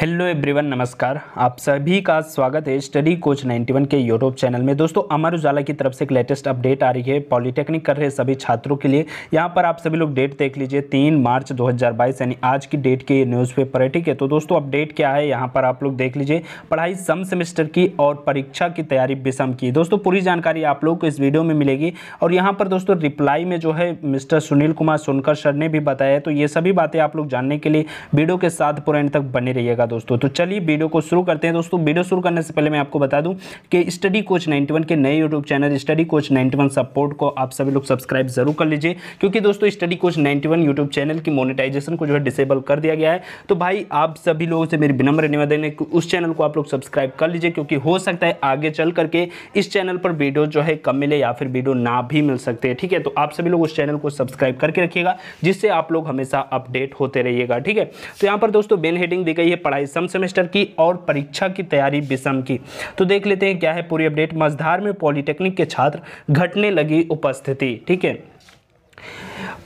hello everyone नमस्कार आप सभी का स्वागत है स्टडी कोच 91 के यूट्यूब चैनल में दोस्तों अमर उजाला की तरफ से एक लेटेस्ट अपडेट आ रही है पॉलिटेक्निक कर रहे सभी छात्रों के लिए यहां पर आप सभी लोग डेट देख लीजिए तीन मार्च 2022 यानी आज की डेट की न्यूज़पेपर है ठीक है तो दोस्तों अपडेट क्या है यहाँ पर आप लोग देख लीजिए पढ़ाई सम सेमेस्टर की और परीक्षा की तैयारी विषम की दोस्तों पूरी जानकारी आप लोग को इस वीडियो में मिलेगी और यहाँ पर दोस्तों रिप्लाई में जो है मिस्टर सुनील कुमार सोनकर सर ने भी बताया तो ये सभी बातें आप लोग जानने के लिए वीडियो के साथ पूरा तक बने रहिएगा होगा दोस्तों तो चलिए वीडियो को शुरू करते हैं दोस्तों वीडियो शुरू करने से पहले मैं आपको बता दूं कि स्टडी कोच 91 के नए YouTube channel study coach 91 support को आप सभी लोग सब्सक्राइब जरूर कर लीजिए क्योंकि दोस्तों study coach ninety one channel की मोनिटाइजेशन को जो है डिसेबल कर दिया गया है तो भाई आप सभी लोगों से मेरी विनम्र निवेदन है उस चैनल को आप लोग सब्सक्राइब कर लीजिए क्योंकि हो सकता है आगे चल करके इस चैनल पर वीडियो जो है कम मिले या फिर वीडियो ना भी मिल सकते हैं ठीक है तो आप सभी लोग उस चैनल को सब्सक्राइब करके रखिएगा जिससे आप लोग हमेशा अपडेट होते रहिएगा ठीक है तो यहां पर दोस्तों बेन हेडिंग दी गई है पढ़ाई भाई सम सेमेस्टर की और परीक्षा की तैयारी विषम की तो देख लेते हैं क्या है पूरी अपडेट मझधार में पॉलिटेक्निक के छात्र घटने लगी उपस्थिति ठीक है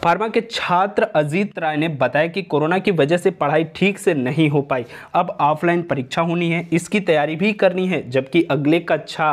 फार्मा के छात्र अजीत राय ने बताया कि कोरोना की वजह से पढ़ाई ठीक से नहीं हो पाई अब ऑफलाइन परीक्षा होनी है इसकी तैयारी भी करनी है जबकि अगले कक्षा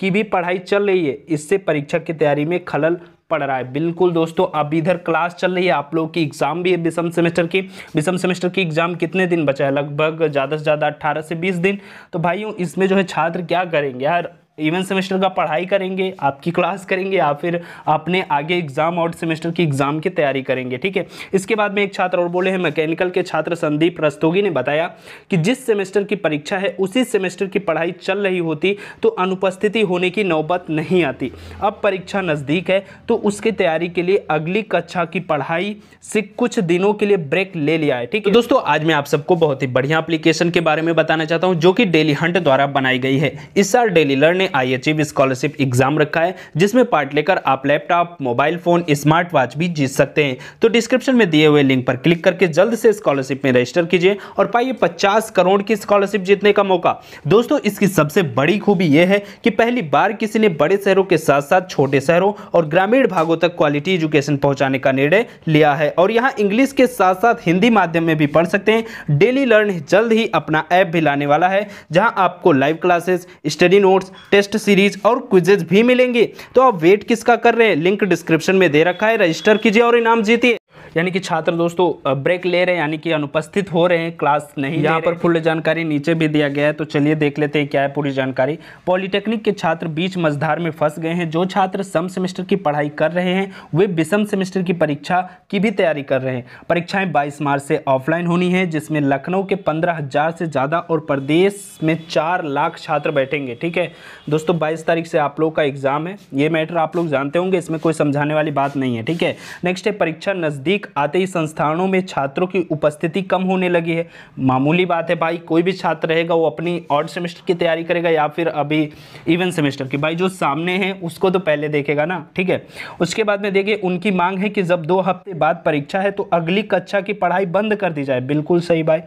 की भी पढ़ाई चल रही है इससे परीक्षा की तैयारी में खलल पढ़ रहा है बिल्कुल दोस्तों अब इधर क्लास चल रही है आप लोगों की एग्जाम भी है विषम सेमेस्टर की विषम सेमेस्टर की एग्जाम कितने दिन बचा है लगभग ज़्यादा से ज़्यादा अट्ठारह से बीस दिन तो भाइयों इसमें जो है छात्र क्या करेंगे यार इवन सेमेस्टर का पढ़ाई करेंगे आपकी क्लास करेंगे या फिर आपने आगे एग्ज़ाम और सेमेस्टर की एग्ज़ाम की तैयारी करेंगे ठीक है इसके बाद में एक छात्र और बोले हैं मैकेनिकल के छात्र संदीप रस्तोगी ने बताया कि जिस सेमेस्टर की परीक्षा है उसी सेमेस्टर की पढ़ाई चल रही होती तो अनुपस्थिति होने की नौबत नहीं आती अब परीक्षा नज़दीक है तो उसकी तैयारी के लिए अगली कक्षा की पढ़ाई से कुछ दिनों के लिए ब्रेक ले लिया है ठीक है तो दोस्तों आज मैं आप सबको बहुत ही बढ़िया अप्लीकेशन के बारे में बताना चाहता हूँ जो कि डेली हंट द्वारा बनाई गई है इस साल डेली लर्निंग ने आई अचीव स्कॉलरशिप एग्जाम रखा है जिसमें पार्ट लेकर आप laptop mobile phone smart watch भी जीत सकते हैं तो डिस्क्रिप्शन में दिए हुए लिंक पर क्लिक करके जल्द से स्कॉलरशिप में रजिस्टर कीजिए और पाइए पचास करोड़ की स्कॉलरशिप जीतने का मौका दोस्तों इसकी सबसे बड़ी खूबी यह है कि पहली बार किसी ने बड़े शहरों के साथ साथ छोटे शहरों और ग्रामीण भागों तक क्वालिटी एजुकेशन पहुंचाने का निर्णय लिया है और यहाँ इंग्लिश के साथ साथ हिंदी माध्यम में भी पढ़ सकते हैं डेली लर्न जल्द ही अपना ऐप भी लाने वाला है जहां आपको live classes study notes test series और क्विजेज भी मिलेंगे तो आप वेट किसका कर रहे हैं लिंक डिस्क्रिप्शन में दे रखा है रजिस्टर कीजिए और इनाम जीतिए यानी कि छात्र दोस्तों ब्रेक ले रहे हैं यानी कि अनुपस्थित हो रहे हैं क्लास नहीं यहाँ पर फुल जानकारी नीचे भी दिया गया है तो चलिए देख लेते हैं क्या है पूरी जानकारी पॉलिटेक्निक के छात्र बीच मझधार में फंस गए हैं जो छात्र सम सेमेस्टर की पढ़ाई कर रहे हैं वे विषम सेमेस्टर की परीक्षा की भी तैयारी कर रहे हैं परीक्षाएं बाईस मार्च से ऑफलाइन होनी है जिसमें लखनऊ के पंद्रह हज़ार से ज़्यादा और प्रदेश में चार लाख छात्र बैठेंगे ठीक है दोस्तों बाईस तारीख से आप लोग का एग्ज़ाम है ये मैटर आप लोग जानते होंगे इसमें कोई समझाने वाली बात नहीं है ठीक है नेक्स्ट है परीक्षा नज़दीक पैंडेमिक आते ही संस्थानों में छात्रों की उपस्थिति कम होने लगी है मामूली बात है भाई कोई भी छात्र रहेगा वो अपनी ऑड सेमेस्टर की तैयारी करेगा या फिर अभी इवन सेमेस्टर की भाई जो सामने हैं उसको तो पहले देखेगा ना ठीक है उसके बाद में देखिए उनकी मांग है कि जब दो हफ्ते बाद परीक्षा है तो अगली कक्षा की पढ़ाई बंद कर दी जाए बिल्कुल सही भाई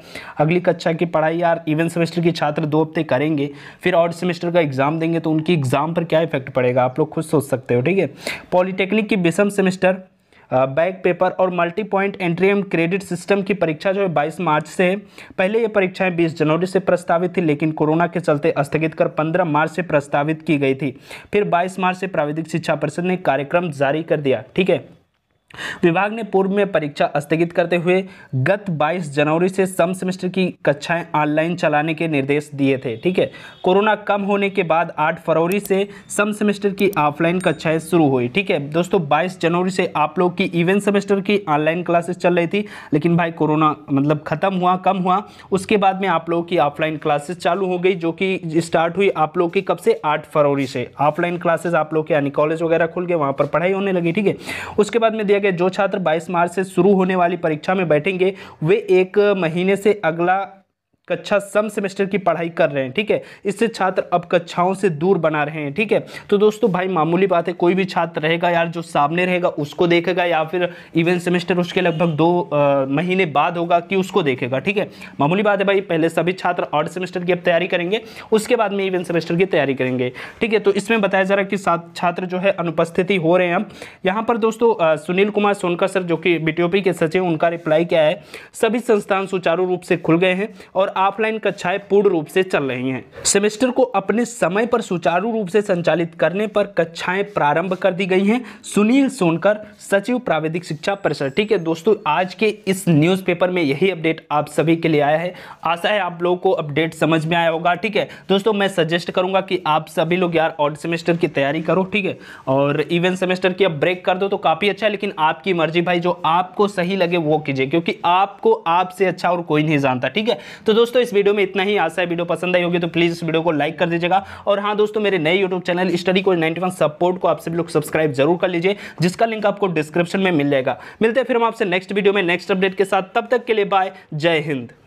अगली कक्षा की पढ़ाई यार इवन सेमेस्टर के छात्र दो हफ्ते करेंगे फिर ऑड सेमेस्टर का एग्ज़ाम देंगे तो उनकी एग्ज़ाम पर क्या इफेक्ट पड़ेगा आप लोग खुद सोच सकते हो ठीक है पॉलिटेक्निक की विषम सेमेस्टर बैक पेपर और multi point entry M credit system की परीक्षा जो है बाईस मार्च से है पहले ये परीक्षाएं बीस जनवरी से प्रस्तावित थी लेकिन कोरोना के चलते स्थगित कर पंद्रह मार्च से प्रस्तावित की गई थी फिर बाईस मार्च से प्राविधिक शिक्षा परिषद ने कार्यक्रम जारी कर दिया ठीक है विभाग ने पूर्व में परीक्षा स्थगित करते हुए गत 22 जनवरी से सम सेमेस्टर की कक्षाएं ऑनलाइन चलाने के निर्देश दिए थे ठीक है कोरोना कम होने के बाद 8 फरवरी से सम सेमेस्टर की ऑफलाइन कक्षाएं शुरू हुई ठीक है दोस्तों 22 जनवरी से आप लोग की इवेंट सेमेस्टर की ऑनलाइन क्लासेस चल रही थी लेकिन भाई कोरोना मतलब ख़त्म हुआ कम हुआ उसके बाद में आप लोगों की ऑफलाइन क्लासेस चालू हो गई जो कि स्टार्ट हुई आप लोग की कब से आठ फरवरी से ऑफलाइन क्लासेस आप लोग के यानी कॉलेज वगैरह खुल गए वहाँ पर पढ़ाई होने लगी ठीक है उसके बाद में दिया कि जो छात्र 22 मार्च से शुरू होने वाली परीक्षा में बैठेंगे वे एक महीने से अगला कक्षा सम सेमेस्टर की पढ़ाई कर रहे हैं ठीक है इससे छात्र अब कक्षाओं से दूर बना रहे हैं ठीक है तो दोस्तों भाई मामूली बात है कोई भी छात्र रहेगा यार जो सामने रहेगा उसको देखेगा या फिर इवन सेमेस्टर उसके लगभग दो आ, महीने बाद होगा कि उसको देखेगा ठीक है मामूली बात है भाई पहले सभी छात्र ऑर्ड सेमेस्टर की अब तैयारी करेंगे उसके बाद में इवन सेमेस्टर की तैयारी करेंगे ठीक है तो इसमें बताया जा रहा है कि सात छात्र जो है अनुपस्थिति हो रहे हैं अब यहाँ पर दोस्तों सुनील कुमार सोनकर सर जो कि बी के सचिव उनका रिप्लाई क्या है सभी संस्थान सुचारू रूप से खुल गए हैं और ऑफलाइन कक्षाएं पूर्ण रूप से चल रही हैं सेमेस्टर को अपने समय पर सुचारू रूप से संचालित करने पर कक्षाएं प्रारंभ कर दी गई हैं सुनील सोनकर सचिव प्राविधिक शिक्षा परिषद ठीक है दोस्तों आज के इस न्यूज़पेपर में यही अपडेट आप सभी के लिए आया है आशा है आप लोगों को अपडेट समझ में आया होगा ठीक है दोस्तों मैं सजेस्ट करूंगा कि आप सभी लोग यार ऑड सेमेस्टर की तैयारी करो ठीक है और इवेंट सेमेस्टर की अब ब्रेक कर दो तो काफ़ी अच्छा है लेकिन आपकी मर्जी भाई जो आपको सही लगे वो कीजिए क्योंकि आपको आपसे अच्छा और कोई नहीं जानता ठीक है तो दोस्तों दोस्तों इस वीडियो में इतना ही आशा है वीडियो पसंद आई होगी तो प्लीज़ इस वीडियो को लाइक कर दीजिएगा और हाँ दोस्तों मेरे नए YouTube channel study coach one support को आप सभी लोग सब्सक्राइब जरूर कर लीजिए जिसका लिंक आपको डिस्क्रिप्शन में मिल जाएगा मिलते हैं फिर हम आपसे नेक्स्ट वीडियो में नेक्स्ट अपडेट के साथ तब तक के लिए बाय जय हिंद